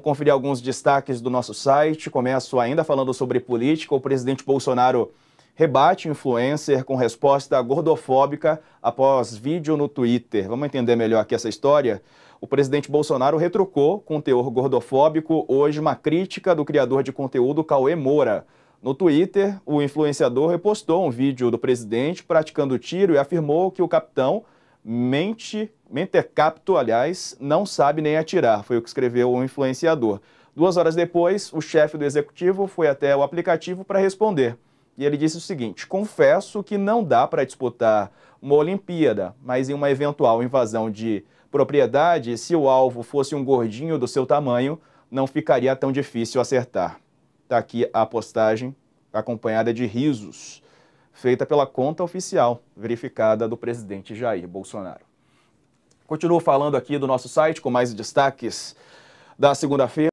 conferir alguns destaques do nosso site. Começo ainda falando sobre política. O presidente Bolsonaro rebate influencer com resposta gordofóbica após vídeo no Twitter. Vamos entender melhor aqui essa história? O presidente Bolsonaro retrucou com teor gordofóbico hoje uma crítica do criador de conteúdo Cauê Moura. No Twitter, o influenciador repostou um vídeo do presidente praticando tiro e afirmou que o capitão mente Mentecapto, aliás, não sabe nem atirar, foi o que escreveu o influenciador. Duas horas depois, o chefe do executivo foi até o aplicativo para responder. E ele disse o seguinte: confesso que não dá para disputar uma Olimpíada, mas em uma eventual invasão de propriedade, se o alvo fosse um gordinho do seu tamanho, não ficaria tão difícil acertar. Está aqui a postagem, acompanhada de risos, feita pela conta oficial verificada do presidente Jair Bolsonaro. Continuo falando aqui do nosso site com mais destaques da segunda-feira.